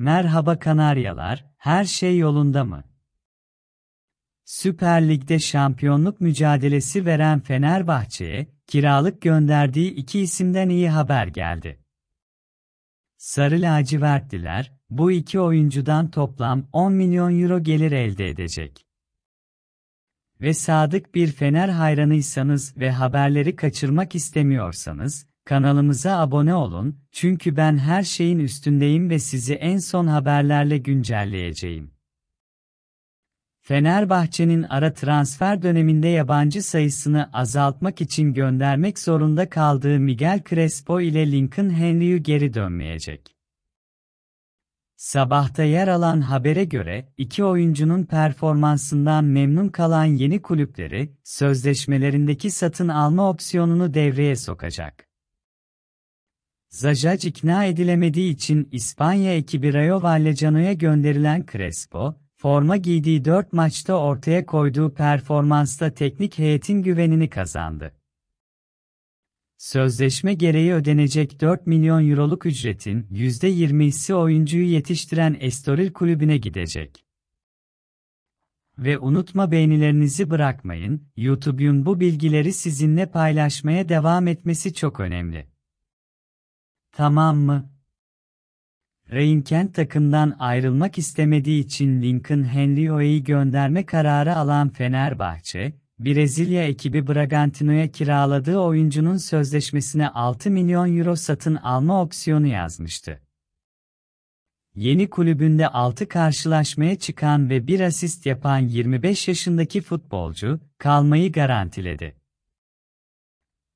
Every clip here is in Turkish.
Merhaba Kanaryalar, her şey yolunda mı? Süper Lig'de şampiyonluk mücadelesi veren Fenerbahçe'ye kiralık gönderdiği iki isimden iyi haber geldi. Sarı lacivertliler bu iki oyuncudan toplam 10 milyon euro gelir elde edecek. Ve sadık bir Fener hayranıysanız ve haberleri kaçırmak istemiyorsanız Kanalımıza abone olun, çünkü ben her şeyin üstündeyim ve sizi en son haberlerle güncelleyeceğim. Fenerbahçe'nin ara transfer döneminde yabancı sayısını azaltmak için göndermek zorunda kaldığı Miguel Crespo ile Lincoln Henry'ü geri dönmeyecek. Sabahta yer alan habere göre, iki oyuncunun performansından memnun kalan yeni kulüpleri, sözleşmelerindeki satın alma opsiyonunu devreye sokacak. Zajac ikna edilemediği için İspanya ekibi Rayo Vallecano'ya gönderilen Crespo, forma giydiği 4 maçta ortaya koyduğu performansta teknik heyetin güvenini kazandı. Sözleşme gereği ödenecek 4 milyon euroluk ücretin %20'si oyuncuyu yetiştiren Estoril kulübüne gidecek. Ve unutma beğenilerinizi bırakmayın, YouTube'un bu bilgileri sizinle paylaşmaya devam etmesi çok önemli. Tamam mı? Kent takımdan ayrılmak istemediği için Lincoln Henrio'yu gönderme kararı alan Fenerbahçe, Brezilya ekibi Bragantino'ya kiraladığı oyuncunun sözleşmesine 6 milyon euro satın alma opsiyonu yazmıştı. Yeni kulübünde 6 karşılaşmaya çıkan ve bir asist yapan 25 yaşındaki futbolcu, kalmayı garantiledi.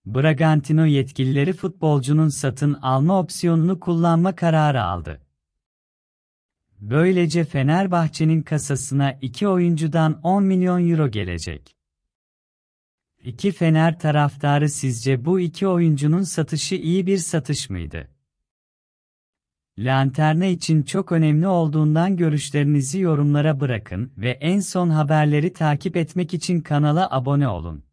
Bragantino yetkilileri futbolcunun satın alma opsiyonunu kullanma kararı aldı. Böylece Fenerbahçe'nin kasasına iki oyuncudan 10 milyon euro gelecek. İki Fener taraftarı sizce bu iki oyuncunun satışı iyi bir satış mıydı? Lanterne için çok önemli olduğundan görüşlerinizi yorumlara bırakın ve en son haberleri takip etmek için kanala abone olun.